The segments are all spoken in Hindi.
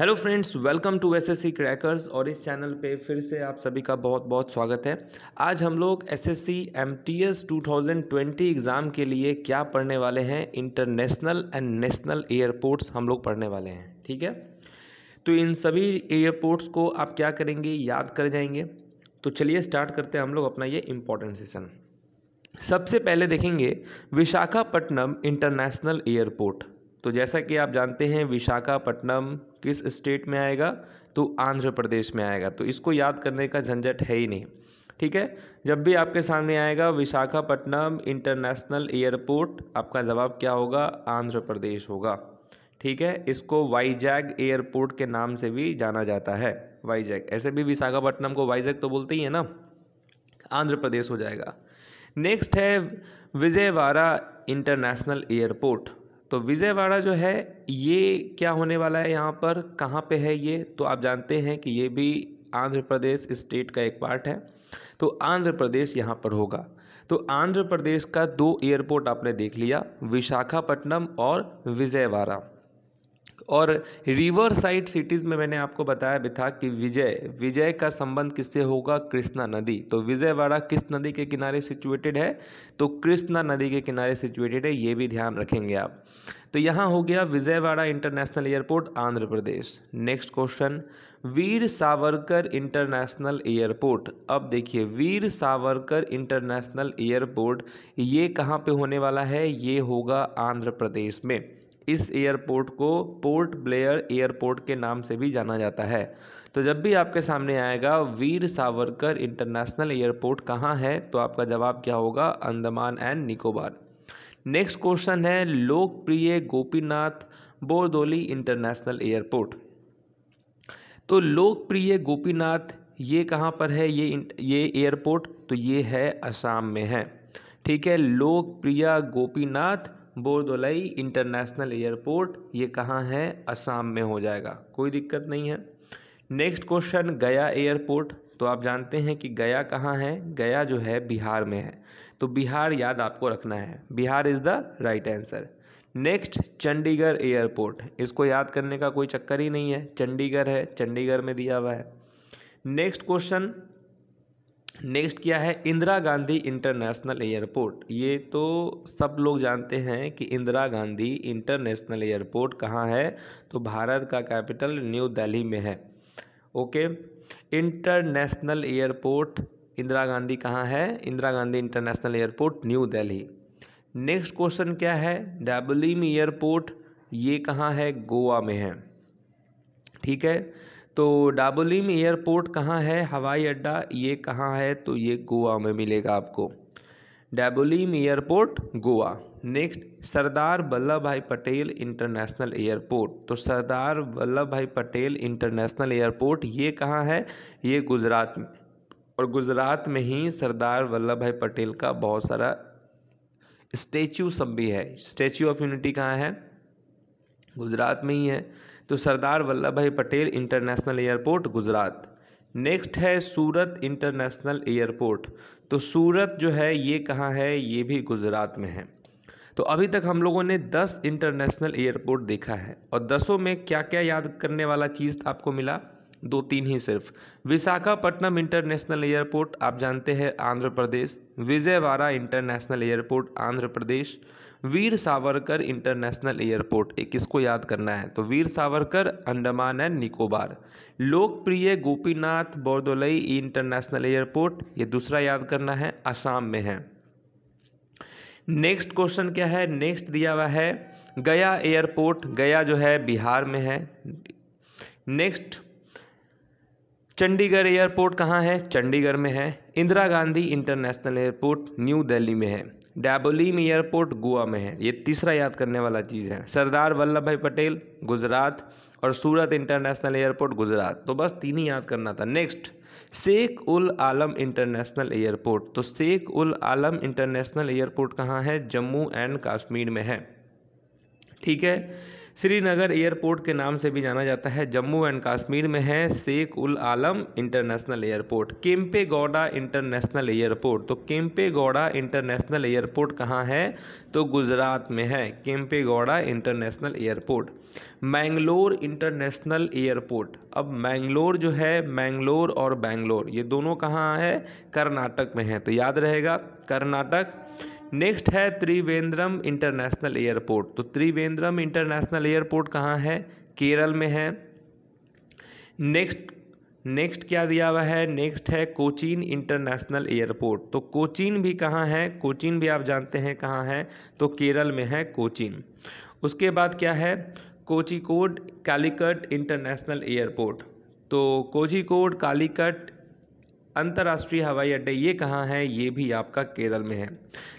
hello friends welcome to S S C crackers और इस चैनल पे फिर से आप सभी का बहुत बहुत स्वागत है आज हम लोग S S C M T S two thousand twenty exam के लिए क्या पढ़ने वाले हैं इंटरनेशनल एंड नेशनल एयरपोर्ट्स हम लोग पढ़ने वाले हैं ठीक है तो इन सभी एयरपोर्ट्स को आप क्या करेंगे याद कर जाएंगे तो चलिए स्टार्ट करते हैं हम लोग अपना ये इम्पोर्टेंट सेशन सबसे पहले देखेंगे विशाखापट्टनम इंटरनेशनल एयरपोर्ट तो जैसा कि आप जानते हैं विशाखापट्टनम किस स्टेट में आएगा तो आंध्र प्रदेश में आएगा तो इसको याद करने का झंझट है ही नहीं ठीक है जब भी आपके सामने आएगा विशाखापट्टनम इंटरनेशनल एयरपोर्ट आपका जवाब क्या होगा आंध्र प्रदेश होगा ठीक है इसको वाईजैग एयरपोर्ट के नाम से भी जाना जाता है वाईजैग ऐसे भी विशाखापट्टनम को वाईजैग तो बोलते ही है ना आंध्र प्रदेश हो जाएगा नेक्स्ट है विजयवाड़ा इंटरनेशनल एयरपोर्ट तो विजयवाड़ा जो है ये क्या होने वाला है यहाँ पर कहाँ पे है ये तो आप जानते हैं कि ये भी आंध्र प्रदेश स्टेट का एक पार्ट है तो आंध्र प्रदेश यहाँ पर होगा तो आंध्र प्रदेश का दो एयरपोर्ट आपने देख लिया विशाखापट्टनम और विजयवाड़ा और रिवर साइड सिटीज़ में मैंने आपको बताया भी था कि विजय विजय का संबंध किससे होगा कृष्णा नदी तो विजयवाड़ा किस नदी के किनारे सिचुएटेड है तो कृष्णा नदी के किनारे सिचुएटेड है ये भी ध्यान रखेंगे आप तो यहाँ हो गया Vijayawada international airport Andhra Pradesh next question Veer Savarkar international airport अब देखिए वीर सावरकर इंटरनेशनल एयरपोर्ट ये कहाँ पे होने वाला है ये होगा आंध्र प्रदेश में इस एयरपोर्ट को पोर्ट ब्लेयर एयरपोर्ट के नाम से भी जाना जाता है तो जब भी आपके सामने आएगा वीर सावरकर इंटरनेशनल एयरपोर्ट कहाँ है तो आपका जवाब क्या होगा Andaman and Nicobar next question है लोकप्रिय गोपीनाथ बोरदोली इंटरनेशनल एयरपोर्ट तो लोकप्रिय गोपीनाथ ये कहाँ पर है ये ये एयरपोर्ट तो ये है असम में है ठीक है लोकप्रिय गोपीनाथ बोरदोलई इंटरनेशनल एयरपोर्ट ये कहाँ है असम में हो जाएगा कोई दिक्कत नहीं है नेक्स्ट क्वेश्चन गया एयरपोर्ट तो आप जानते हैं कि गया कहाँ है गया जो है बिहार में है तो बिहार याद आपको रखना है Bihar is the right answer next Chandigarh airport इसको याद करने का कोई चक्कर ही नहीं है चंडीगढ़ है चंडीगढ़ में दिया हुआ है नेक्स्ट क्वेश्चन नेक्स्ट क्या है इंदिरा गांधी इंटरनेशनल एयरपोर्ट ये तो सब लोग जानते हैं कि इंदिरा गांधी इंटरनेशनल एयरपोर्ट कहाँ है तो भारत का कैपिटल न्यू दिल्ली में है okay international airport Indira Gandhi कहाँ है Indira Gandhi international airport new Delhi next question क्या है डाबलिम एयरपोर्ट ये कहाँ है गोवा में है ठीक है तो डाबोलीम एयरपोर्ट कहाँ है हवाई अड्डा ये कहाँ है तो ये गोवा में मिलेगा आपको Dabolim airport Goa next Sardar Vallabhbhai Patel international airport तो Sardar Vallabhbhai Patel international airport ये कहाँ है ये गुजरात में और गुजरात में ही सरदार वल्लभ भाई पटेल का बहुत सारा स्टेचू सब भी है स्टेचू ऑफ यूनिटी कहाँ है गुजरात में ही है तो Sardar Vallabhbhai Patel international airport Gujarat next है सूरत इंटरनेशनल एयरपोर्ट तो सूरत जो है ये कहाँ है ये भी गुजरात में है तो अभी तक हम लोगों ने 10 इंटरनेशनल एयरपोर्ट देखा है और दसों में क्या क्या याद करने वाला चीज़ आपको मिला दो तीन ही सिर्फ विशाखापट्टनम इंटरनेशनल एयरपोर्ट आप जानते हैं Andhra Pradesh Vijayawada international airport Andhra Pradesh Veer Savarkar international airport एक इसको याद करना है तो Veer Savarkar Andaman and Nicobar Lokpriya Gopinath बोर्दोलई international airport ये दूसरा याद करना है असम में है नेक्स्ट क्वेश्चन क्या है नेक्स्ट दिया हुआ है गया एयरपोर्ट गया जो है बिहार में है नेक्स्ट चंडीगढ़ एयरपोर्ट कहाँ है चंडीगढ़ में है Indira Gandhi international airport new Delhi में है डैबोलीम एयरपोर्ट गोवा में है ये तीसरा याद करने वाला चीज़ है सरदार वल्लभ भाई पटेल गुजरात और सूरत इंटरनेशनल एयरपोर्ट गुजरात तो बस तीन ही याद करना था next Sheikh ul Alam international airport तो शेख उल आलम इंटरनेशनल एयरपोर्ट कहाँ है जम्मू एंड कश्मीर में है ठीक है श्रीनगर एयरपोर्ट के नाम से भी जाना जाता है जम्मू एंड कश्मीर में है Sheikh ul Alam international airport Kempe Gowda international airport तो केम्पे गौडा इंटरनेशनल एयरपोर्ट कहाँ है तो गुजरात में है Kempe Gowda international airport Mangalore international airport अब मैंगलोर जो है मैंगलोर और बेंगलोर ये दोनों कहाँ है कर्नाटक में है तो याद रहेगा कर्नाटक नेक्स्ट है त्रिवेंद्रम इंटरनेशनल एयरपोर्ट तो त्रिवेंद्रम इंटरनेशनल एयरपोर्ट कहाँ है केरल में है नेक्स्ट नेक्स्ट क्या दिया हुआ है नेक्स्ट है कोचीन इंटरनेशनल एयरपोर्ट तो कोचीन भी कहाँ है कोचीन भी आप जानते हैं कहाँ है तो केरल में है कोचीन उसके बाद क्या है कोचिकोड कालीकट इंटरनेशनल एयरपोर्ट तो कोचिकोड कालीकट अंतर्राष्ट्रीय हवाई अड्डे ये कहाँ हैं ये भी आपका केरल में है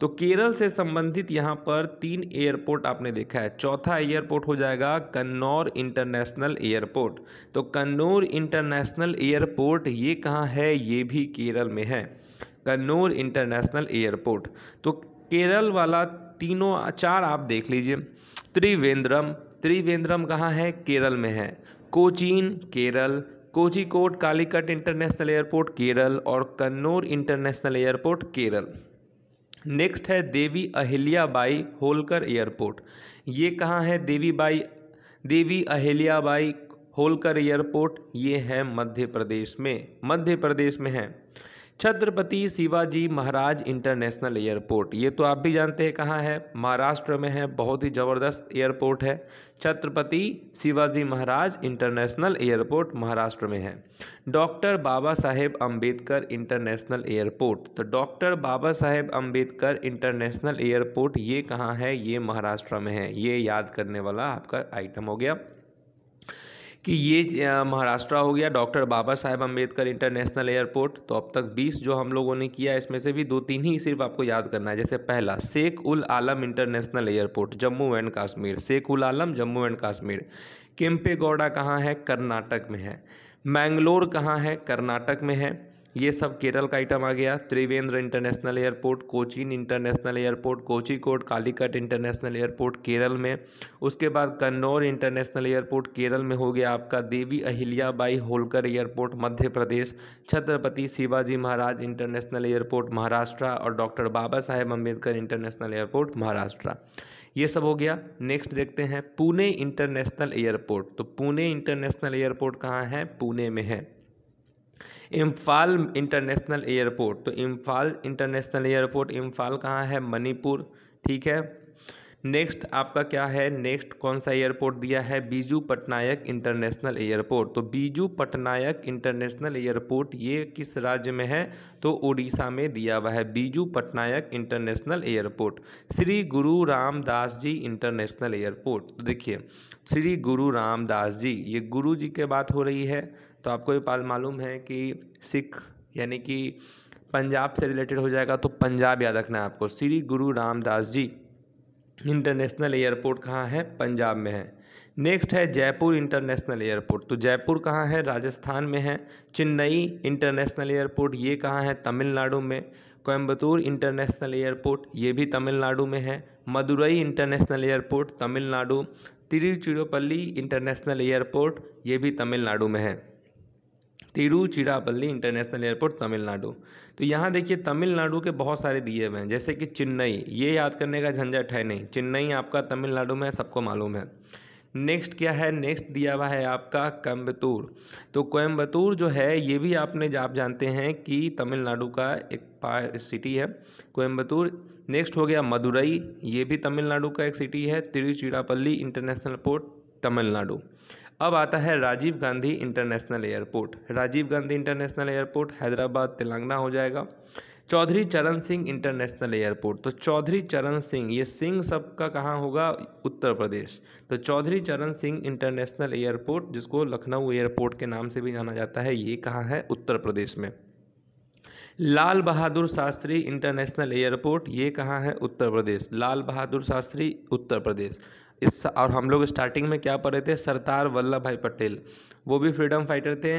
तो केरल से संबंधित यहाँ पर तीन एयरपोर्ट आपने देखा है चौथा एयरपोर्ट हो जाएगा कन्नौर इंटरनेशनल एयरपोर्ट तो कन्नौर इंटरनेशनल एयरपोर्ट ये कहाँ है ये भी केरल में है कन्नौर इंटरनेशनल एयरपोर्ट तो केरल वाला तीनों चार आप देख लीजिए त्रिवेंद्रम त्रिवेंद्रम कहाँ है केरल में है कोचीन केरल कोझिकोड कालीकट इंटरनेशनल एयरपोर्ट केरल और Kannur international airport Kerala next है देवी अहिल्याबाई होलकर एयरपोर्ट ये कहाँ है देवी बाई देवी अहिल्याबाई होलकर एयरपोर्ट ये है मध्य प्रदेश में मध्य प्रदेश में है छत्रपति शिवाजी महाराज इंटरनेशनल एयरपोर्ट ये तो आप भी जानते हैं कहाँ है महाराष्ट्र में है बहुत ही ज़बरदस्त एयरपोर्ट है छत्रपति शिवाजी महाराज इंटरनेशनल एयरपोर्ट महाराष्ट्र में है doctor Baba Saheb Ambedkar international airport तो doctor Baba Saheb Ambedkar international airport ये कहाँ है ये महाराष्ट्र में है ये याद करने वाला आपका आइटम हो गया कि ये महाराष्ट्र हो गया doctor Baba Saheb Ambedkar international airport तो अब तक 20 जो हम लोगों ने किया इसमें से भी दो तीन ही सिर्फ आपको याद करना है जैसे पहला Sheikh ul Alam international airport Jammu and Kashmir Sheikh ul Alam Jammu and Kashmir Gowda कहाँ है कर्नाटक में है मैंगलोर कहाँ है कर्नाटक में है ये सब केरल का आइटम आ गया Trivandrum international airport Cochin international airport Kozhikode Calicut international airport Kerala में उसके बाद कन्नौर इंटरनेशनल एयरपोर्ट केरल में हो गया आपका Devi Ahilyabai Holkar airport Madhya Pradesh Chhatrapati Shivaji Maharaj international airport Maharashtra और doctor Baba Saheb Ambedkar international airport Maharashtra ये सब हो गया नेक्स्ट देखते हैं पुणे इंटरनेशनल एयरपोर्ट तो पुणे इंटरनेशनल एयरपोर्ट कहाँ है पुणे में है इम्फाल इंटरनेशनल एयरपोर्ट तो इम्फाल इंटरनेशनल एयरपोर्ट इम्फाल कहाँ है मणिपुर ठीक है नेक्स्ट आपका क्या है नेक्स्ट कौन सा एयरपोर्ट दिया है बीजू पटनायक इंटरनेशनल एयरपोर्ट तो बीजू पटनायक इंटरनेशनल एयरपोर्ट ये किस राज्य में है तो उड़ीसा में दिया हुआ है बीजू पटनायक इंटरनेशनल एयरपोर्ट श्री गुरु रामदास जी इंटरनेशनल एयरपोर्ट तो देखिए श्री गुरु रामदास जी ये गुरु जी के बात हो रही है तो आपको ये पाल मालूम है कि सिख यानी कि पंजाब से रिलेटेड हो जाएगा तो पंजाब याद रखना है आपको श्री गुरु रामदास जी इंटरनेशनल एयरपोर्ट कहाँ है पंजाब में है नेक्स्ट है जयपुर इंटरनेशनल एयरपोर्ट तो जयपुर कहाँ है राजस्थान में है चेन्नई इंटरनेशनल एयरपोर्ट ये कहाँ है तमिलनाडु में कोयम्बतूर इंटरनेशनल एयरपोर्ट ये भी तमिलनाडु में है Madurai international airport Tamil Nadu Tiruchirappalli international airport ये भी तमिलनाडु में है तिरुचिरापल्ली इंटरनेशनल एयरपोर्ट तमिलनाडु तो यहाँ देखिए तमिलनाडु के बहुत सारे दिए हुए हैं जैसे कि चेन्नई ये याद करने का झंझट है नहीं चेन्नई आपका तमिलनाडु में सबको मालूम है नेक्स्ट क्या है नेक्स्ट दिया हुआ है आपका कोयम्बतूर तो कोयम्बतूर जो है ये भी आपने आप जानते हैं कि तमिलनाडु का एक सिटी है कोयम्बतूर नेक्स्ट हो गया मदुरई ये भी तमिलनाडु का एक सिटी है तिरुचिरापल्ली इंटरनेशनल पोर्ट तमिलनाडु अब आता है Rajiv Gandhi international airport Rajiv Gandhi international airport Hyderabad Telangana हो जाएगा चौधरी चरण सिंह इंटरनेशनल एयरपोर्ट तो चौधरी चरण सिंह ये सिंह सब का कहाँ होगा उत्तर प्रदेश तो चौधरी चरण सिंह इंटरनेशनल एयरपोर्ट जिसको लखनऊ एयरपोर्ट के नाम से भी जाना जाता है ये कहाँ है उत्तर प्रदेश में लाल बहादुर शास्त्री इंटरनेशनल एयरपोर्ट ये कहाँ है उत्तर प्रदेश लाल बहादुर शास्त्री उत्तर प्रदेश इस और हम लोग स्टार्टिंग में क्या पढ़े थे सरदार वल्लभ भाई पटेल वो भी फ्रीडम फाइटर थे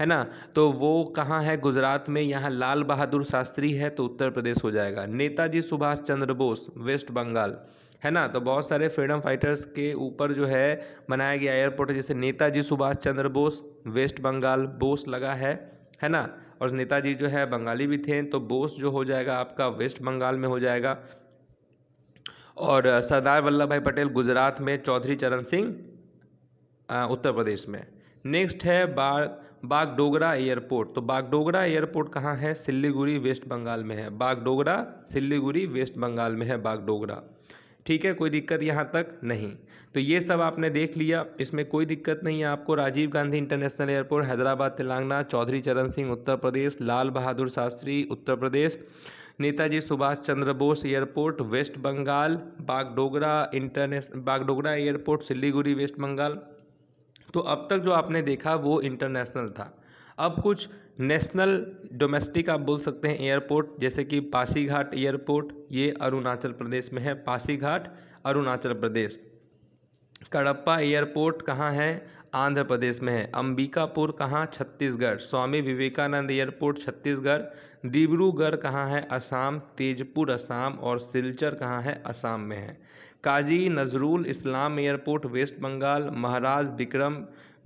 है ना तो वो कहाँ है गुजरात में यहाँ लाल बहादुर शास्त्री है तो उत्तर प्रदेश हो जाएगा नेताजी सुभाष चंद्र बोस वेस्ट बंगाल है ना तो बहुत सारे फ्रीडम फाइटर्स के ऊपर जो है बनाया गया एयरपोर्ट जैसे नेताजी सुभाष चंद्र बोस वेस्ट बंगाल बोस लगा है है ना और नेताजी जो है बंगाली भी थे तो बोस जो हो जाएगा आपका वेस्ट बंगाल में हो जाएगा और सरदार वल्लभ भाई पटेल गुजरात में चौधरी चरण सिंह उत्तर प्रदेश में नेक्स्ट है बाग बागडोगरा एयरपोर्ट तो बागडोगरा एयरपोर्ट कहाँ है सिल्लीगुड़ी वेस्ट बंगाल में है बागडोगरा सिल्लीगुड़ी वेस्ट बंगाल में है बागडोगरा ठीक है कोई दिक्कत यहाँ तक नहीं तो ये सब आपने देख लिया इसमें कोई दिक्कत नहीं है आपको Rajiv Gandhi international airport Hyderabad Telangana Chaudhary Charan Singh Uttar Pradesh Lal Bahadur Shastri Uttar Pradesh Netaji Subhash Chandra Bose airport west Bengal Bagdogra international Bagdogra airport Siliguri west Bengal तो अब तक जो आपने देखा वो इंटरनेशनल था अब कुछ नेशनल डोमेस्टिक आप बोल सकते हैं एयरपोर्ट जैसे कि पासीघाट एयरपोर्ट ये अरुणाचल प्रदेश में है पासीघाट अरुणाचल प्रदेश कड़प्पा एयरपोर्ट कहाँ है आंध्र प्रदेश में है अंबिकापुर कहाँ छत्तीसगढ़ स्वामी विवेकानंद एयरपोर्ट छत्तीसगढ़ डिब्रूगढ़ कहाँ है असम तेजपुर असम और सिलचर कहाँ है असम में है Kazi Nazrul Islam airport west Bengal Maharaj Bikram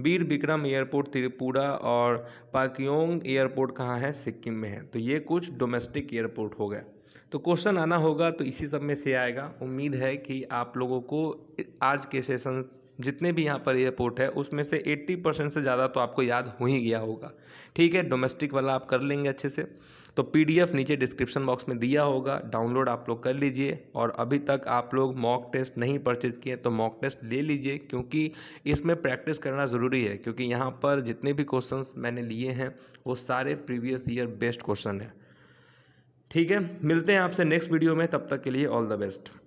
Bir Bikram airport Tripura और पाकियोंग एयरपोर्ट कहाँ है सिक्किम में है तो ये कुछ डोमेस्टिक एयरपोर्ट हो गया तो क्वेश्चन आना होगा तो इसी सब में से आएगा उम्मीद है कि आप लोगों को आज के सेशन जितने भी यहाँ पर एयरपोर्ट है उसमें से 80 परसेंट से ज़्यादा तो आपको याद हो ही गया होगा ठीक है डोमेस्टिक वाला आप कर लेंगे अच्छे से तो पीडीएफ नीचे डिस्क्रिप्शन बॉक्स में दिया होगा डाउनलोड आप लोग कर लीजिए और अभी तक आप लोग मॉक टेस्ट नहीं परचेज़ किए तो मॉक टेस्ट ले लीजिए क्योंकि इसमें प्रैक्टिस करना ज़रूरी है क्योंकि यहाँ पर जितने भी क्वेश्चंस मैंने लिए हैं वो सारे प्रीवियस ईयर बेस्ट क्वेश्चन हैं ठीक है मिलते हैं आपसे नेक्स्ट वीडियो में तब तक के लिए ऑल द बेस्ट